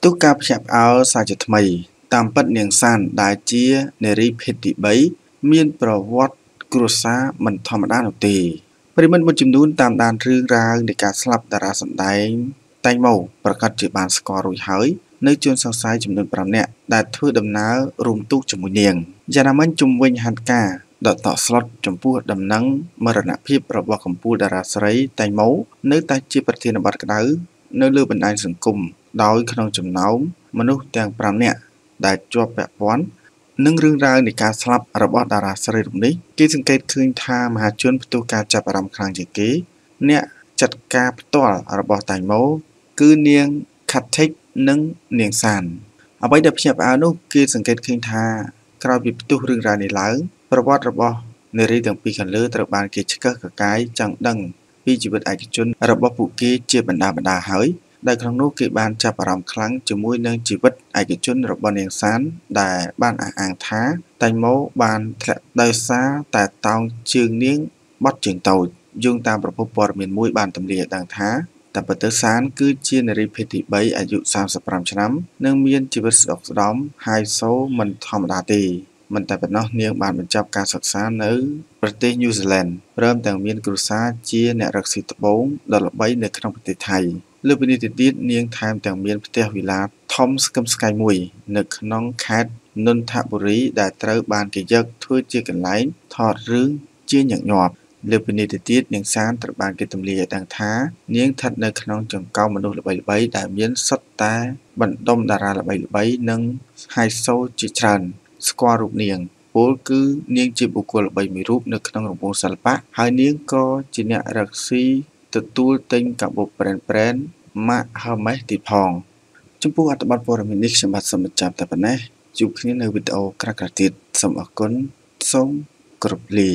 ផ្ទុះការភ្ញាក់ផ្អើលសាជាថ្មីតាមពិតនាងសានដែលជានារីភេទទី3មានប្រវត្តិគ្រួសារមិនធម្មតានោះទេប្រិមិត្តមួយចំនួនតាមដានរឿងរ៉ាវនៃការស្លាប់តារាសម្ដែងតែងមកប្រកាសជាបានស្គាល់រួចហើយនៅជនសង្ស័យចំនួន5នាក់ដែលធ្វើដំណើររួមទូកជាមួយនាងយ៉ាងណាមិញជំវិញហັດការដតស្លុតចំពោះដំណឹងមរណភាពរបស់កម្ពុជាតារាស្រីតែងម៉ូនៅតែជាប្រធានបទក្តៅនៅលើបណ្ដាញសង្គមដោយក្នុងចំណោមមនុស្សទាំង5នាក់ដែលជាប់ពាក់ព័ន្ធនឹងរឿងរ៉ាវនៃការស្លាប់របស់តារាស្រីរូបនេះគេសង្កេតឃើញថាមហាជនផ្ទុះការចាប់អារម្មណ៍ខ្លាំងជាងគេ អ្នកចាត់ការផ្ទាល់របស់តៃម៉ូគឺនាង Khatik និងនាងសានអ្វីដែលភ្ញាក់ផ្អើលនោះគេសង្កេតឃើញថា ក្រោយពីផ្ទុះរឿងរ៉ាវនេះឡើងប្រវត្តិរបស់នារីទាំងពីរខាងលើត្រូវបានគេឆ្កឹះកកាយចង់ដឹងពីជីវិតឯកជនរបស់ពួកគេជាបណ្ដាបណ្ដាហើយដោយក្នុងនោះគេបានចាប់អារម្មណ៍ខ្លាំងជាមួយនឹងជីវិតឯកជនរបស់នាងសានដែលបានអះអាងថាតែងម៉ូបានធ្លាក់ដោយសារតែតោងជើងនាងបត់ជើងតូចយោងតាមប្រភពព័ត៌មានមួយបានទម្លាយដឹងថាតាប៉ាទើសានគឺជានារីភេទទី3អាយុ35ឆ្នាំនិងមានជីវិតស្ដុកស្ដម្ភហើយសូមិនធម្មតាទេមិនតែប៉ុណ្ណោះនាងបានបញ្ចប់ការសិក្សានៅប្រទេសញូហ្សេឡង់ព្រមទាំងមានគ្រួសារជាអ្នករកស៊ីត្បូងដ៏ល្បីនៅក្នុងប្រទេសថៃលើពីនេះទៅទៀតនាងថែមទាំងមានផ្ទះវិឡាធំស្គមស្កៃមួយនៅក្នុងខេត្តនន្ទបុរីដែលត្រូវបានគេយកធ្វើជាកន្លែងថតរឿងជាញឹកញាប់លើពីនេះទៅទៀតនាងសានត្រូវបានគេទម្លាយឲ្យដឹងថានាងស្ថិតនៅក្នុងចង្កោមមនុស្សល្បីៗដែលមានសុទ្ធតែបណ្ដុំតារាល្បីៗនិងហៃសូជាច្រើនស្គាល់រូបនាងពលគឺនាងជាបុគ្គលល្បីមួយរូបនៅក្នុងរង្វង់សិល្បៈហើយនាងក៏ជាអ្នករកស៊ីទទួលទិញកាបូបប្រេនប្រេនម៉ាក់ហើមេសទីផងចំពោះអត្ថបទព័ត៌មាននេះខ្ញុំបាទសូមបញ្ចប់តែប៉ុណ្ណេះជួបគ្នានៅវីដេអូក្រោយៗទៀតសូមអរគុណសូមគោរពលា